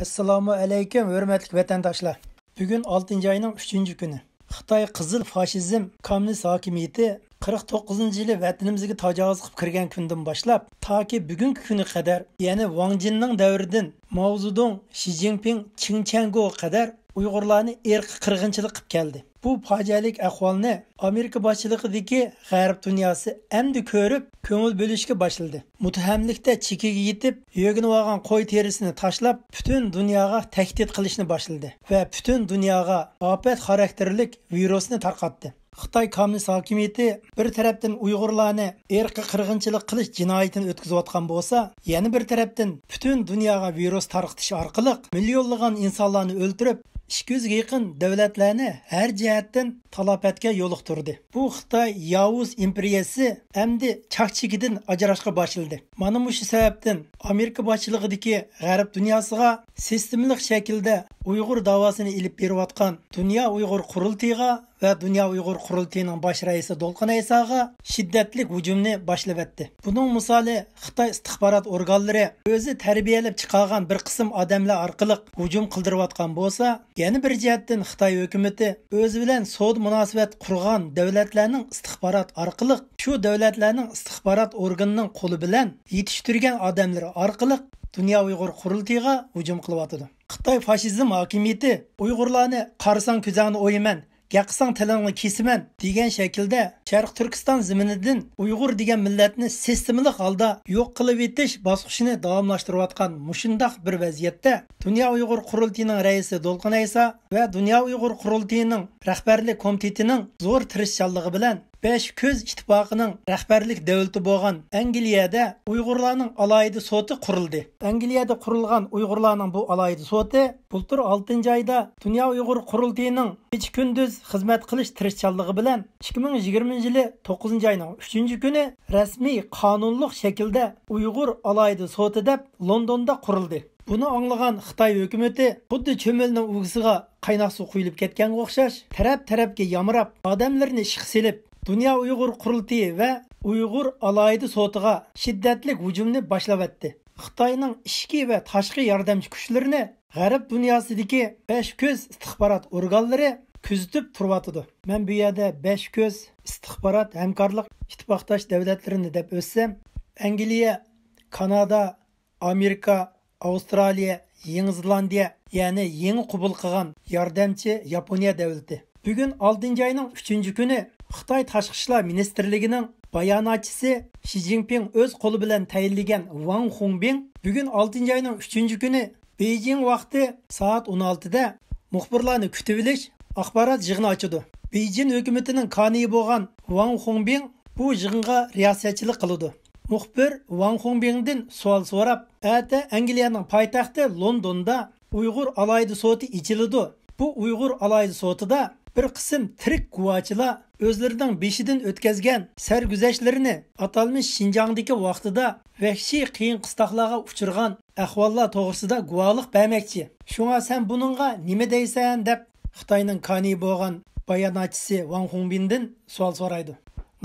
assalomu alaykum hurmatli vatandoshlar bugun oltinchi oyning uchinchi kuni xitoy qizil fashizm kommunist hokimiyati qirq to'qqizinchi yili vatanimizga tajovuz qilib kirgan kundan boshlab toki bugungi kuni qadar ya'ni vangjinning davridan mavzudong shi zinpin chinchango qadar uyg'urlarni erki qirg'inchilik qilib keldi bu fojialik ahvolni amerika boshchiligidagi g'arb dunyosi endi ko'rib ko'ngil bo'lishga boshladi muttahamlikda chekiga yetib yo'ginib olgan qo'y terisini tashlab butun dunyoga tahdid qilishni boshladi va butun dunyoga ofat xarakterlik virusni tarqatdi xitoy kommunist hokimiyati bir tarafdan uyg'urlarni erki qirg'inchilik qilish jinoyatini o'tkazayotgan bo'lsa yana bir tarafdan butun dunyoga virus tarqatish orqali millionlagan insonlarni o'ldirib ikki yuzga yaqin davlatlarni har jihatdan talopatga yo'liqtirdi bu xitoy yavuz imperiyasi endi chakchigidan ajrashga boshladi mana shu sababdan amerika boshchiligidagi g'arb dunyosiga sistemlik shaklda uyg'ur davosini ilib berayotgan dunyo uyg'ur qurultiyiga va dunyo uyg'ur qurultiyining bosh raisi do'lqin aysoga shiddatli hujumni boshlabatdi buning misoli xitoy istixborot organlari o'zi tarbiyalab chiqargan bir qism odamlar orqali hujum qildirayotgan bo'lsa Яны бір жәттін Қытай өкіметі өз білән сод мұнасыбәт құрған дәулетләнің ыстықпарат арқылық, шу дәулетләнің ыстықпарат органның қолы білән етіштірген адамлары арқылық дүния ұйғыр құрылтыйға ұжым қылып атыды. Қытай фашизм акимиеті ұйғырланы қарсан күзәні ойымен yaqsang tilingni kesiman degan shaklda sharq turkiston ziminidan uyg'ur degan millatni sistemalik holda yo'q qilib etish bosqichini davomlashtirayotgan mushundoq bir vaziyatda dunyo uyg'ur qurultiyining raisi do'lqin ayso va dunyo uyg'ur qurultiyining rahbarlik komitetining zo'r tirishchanligi bilan besh ko'z ittifoqining rahbarlik davlati bo'lgan angliyada uyg'urlarning alohida soti qurildi angliyada qurilgan uyg'urlarning bu alohida soti bultur oltinchi oyda dunyo uyg'ur qurultiyining kecha kunduz xizmat qilish tirishchanligi bilan ikki ming yigirmanchi yili to'qqizinchi oyning uchinchi kuni rasmiy qonunliq shaklda uyg'ur alohida soti deb londonda qurildi buni anlagan xitoy hökuməti xuddi çöməlinin uğusuğa qaynoq suv quyilib ketkən o'xshash taraf tarafga yamırab, odamlarni işıq silib, dunyo uyg'ur qurultiyi va uyg'ur aloyidi sotiga shiddatli hujumni boshlavatdi xitoyning ichki va tashqi yordamchi kuchlarini g'arb dunyosidagi besh ko'z istixborot organlari kuzatib turyotidi man bu yerda besh ko'z istixborot hamkorlik ittifoqdosh davlatlarini deb o'tsam angliya kanada amerika avstraliya yangi zelandiya ya'ni yangi qubul qilgan yordamchi yaponiya davlati Бүгін 6 айның 3 күні Қытай ташқы ішлер министрлігінің баянатшысы Ши Цзиньпин өз қолы білен тәйінлеген Ван Хунбин бүгін 6 айның 3 күні Бейджин вақты саат 16-да мұқпырланы күтіп ақпарат жығын ашыды. Бейджин өкіметінің қаны болған Ван Хунбин бұл жығынға риясетшілік қылуды. Мұхбір Ван Хунбиңден суал сұрап, әті Англияның пайтақты Лондонда ұйғыр алайды соты ичіліду. Бұл ұйғыр алайды сотыда бір қысым тірік куачыла o'zlarining beshidan o'tkazgan sarguzashtlarini atalmish shinjongdagi vaqtida vahshiy qiyin qistoqlarga uchirgan ahvollar to'g'risida guvohlik bermoqchi shunga sen buningga nima deysan deb xitoyning kani bo'lgan bayonotchisi van xunbindan savol so'raydi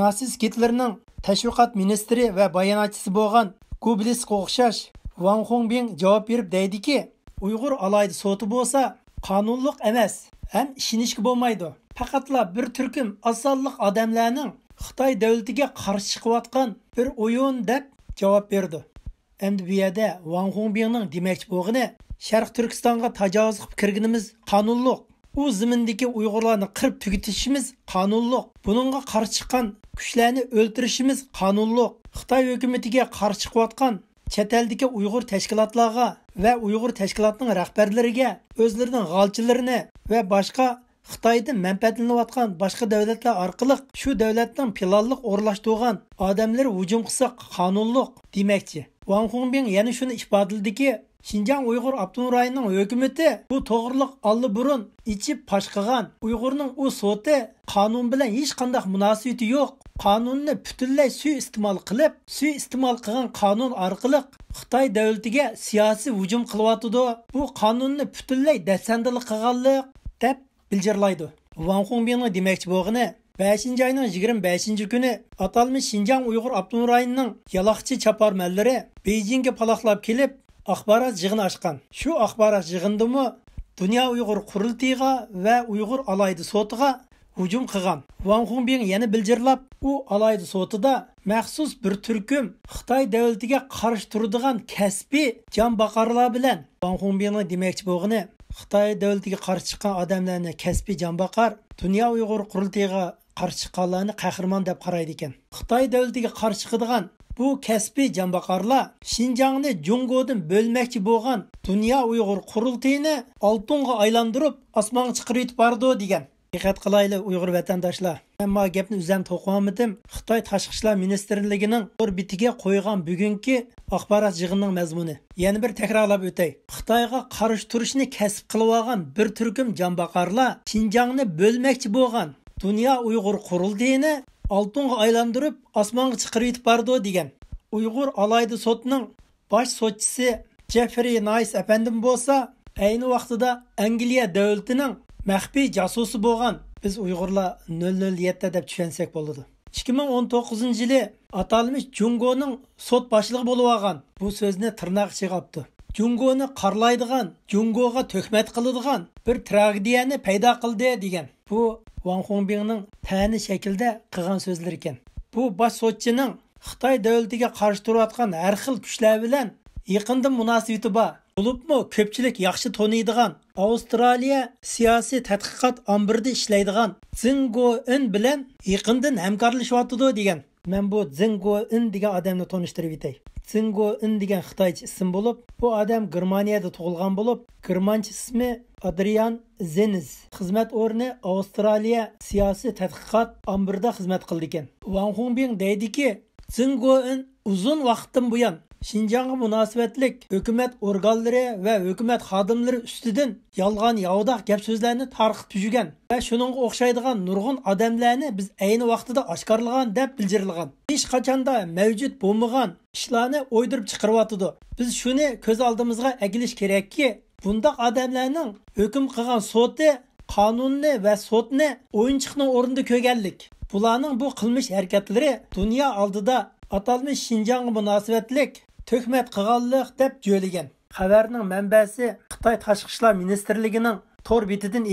nasis kitlerning tashviqot ministri va bayonotchisi bo'lgan gublisga o'xshash van xunbin javob berib deydiki uyg'ur alaydi soti bo'lsa qonunliq emas ham ishonishga bo'lmaydi faqatla bir turkum azonliq odamlarning xitoy davlatiga qarshi chiqayotgan bir o'yin deb javob berdi endi bu yerda van xunbinning demoqchi bo'lgani sharq turkistonga tajovuz qilib kirganimiz qonunliq u zimindagi uyg'urlarni qirib tugutishimiz qonunliq bununga qarshi chiqqan kuchlarni o'ldirishimiz qonunliq xitoy hukumatiga qarshi chiqayotgan chet uyg'ur tashkilotlarga va uyg'ur tashkilotining rahbarlariga o'zlarining g'olchilarini va boshqa xitoydan manfaatlanayotgan boshqa davlatlar orqali shu davlatdan pilonliq o'rlashtirgan odamlar hujum qilsa qonunliq demakchi Wang xunbin yana shuni ifodaladiki shinjang uyg'ur abdum rayonining hukumati bu to'g'riliq burun ichib pash qilgan uyg'urning u soti qonun bilan hech qanday munosabati yo'q qonunni butunlay suiiste'mol qilib suiiste'mol qilgan qonun orqali xitoy davlatiga siyosiy hujum qilyotidi bu qonunni butunlay dasandil qilganlik deb bildirlaydi van xunbinning demoqchi bo'lgani 5 айның 25 күні аталмыш Шинжаң Уйғур Аптун районының ялақчы чапармәлләре Бейжинге палақлап келіп, ақпарат жығын ашқан. Шу ақпарат жығынды мұ Дүния Уйғур құрылтыйға вә Уйғур алайды сотыға hujum qilgan van xunbin yana bildirlab u alaydi sotida maxsus bir turkum xitoy davlatiga qarshi turadigan kasbiy jon baqarlar bilan van xunbinni demoqchi bo'lgani xitoy davlatiga qarshi chiqqan odamlarni kasbiy jonboqar dunyo uyg'ur qurultayiga qarshi chiqqanlarni qahramon deb qaraydi ekan xitoy davlatiga qarshi chiqadigan bu kasbiy jonboqarlar shinjongni jungodin bo'lmoqchi bo'lgan dunyo uyg'ur qurultayini oltinga aylantirib osmonga chiqarib yubordi degan Diqqət qılaylı Uyğur vətəndaşlar. Amma gəpni üzəm toxuamadım. Xitay Tashqi ishlar ministrligining orbitiga qo'ygan bugungi axborot yığınının mazmuni yana bir takrorlab o'tay xitoyga qarshi turishni kasb qilib olgan bir turkum canbaqarlar shinjongni bölməkçi bo'lgan dunyo uyg'ur qurildini oltinga aylandırıb osmonga chiqirib yetib bordi degan uyg'ur alaydi sotining bosh sotchisi jeffri nays apandim bo'lsa ayni vaqtida angliya davlatining Мәхби жасосы болған біз ұйғырла 007 деп түшенсек болады. 2019 жылы аталмыш Джунгоның сот башылығы болу аған бұл сөзіне тұрнақ шығапты. Джунгоны қарлайдыған, Джунгоға төхмет қылыдыған бір трагедияны пайда қылды деген. Бұл Ван Хонбиңнің тәні шекілді қыған сөздер екен. Бұл бас сотчының Қытай дәуелдіге қарыш тұрватқан әрқыл күшләуілен иқынды мұнасы бар. bo'libmi ko'pchilik yaxshi taniydigan avstraliya siyosiy tadqiqot ombirida ishlaydigan zingo in bilan yaqindan hamkorlashyotidi degan man bu zingo in degan odamni tanishtirib o'tay zingo in degan xitoycha ism bo'lib bu odam germaniyada tug'ilgan bo'lib germancha ismi adrian zeniz xizmat o'rni avstraliya siyosiy tadqiqot ombirida xizmat qildi ekan van hunbing deydiki zingo in uzun vaqtdan buyon Шинжаңға мұнасибетлік үкімет органлары вә үкімет хадымлары үстіден ялған яудақ гәп сөзләрні тарқытып жүген вә шұның оқшайдыған нұрғын адамләрні біз әйні вақтыда ашқарылған деп білдірілген. Еш қачанда мәвжуд болмаған ishlarni o'ydirib chiqaryotidi biz shuni ko'z oldimizga agilish kerakki bundoq odamlarning hukm qilgan soti qonunni va sotni o'yinchiqni o'rnida ko'rganlik bularning bu qilmish harakatlari dunyo oldida atalmish shinjonga munosabatlik төкмет қығалық деп жөліген. Қаверның мәнбәсі Қытай Ташқышла министрлігінің тор бетідін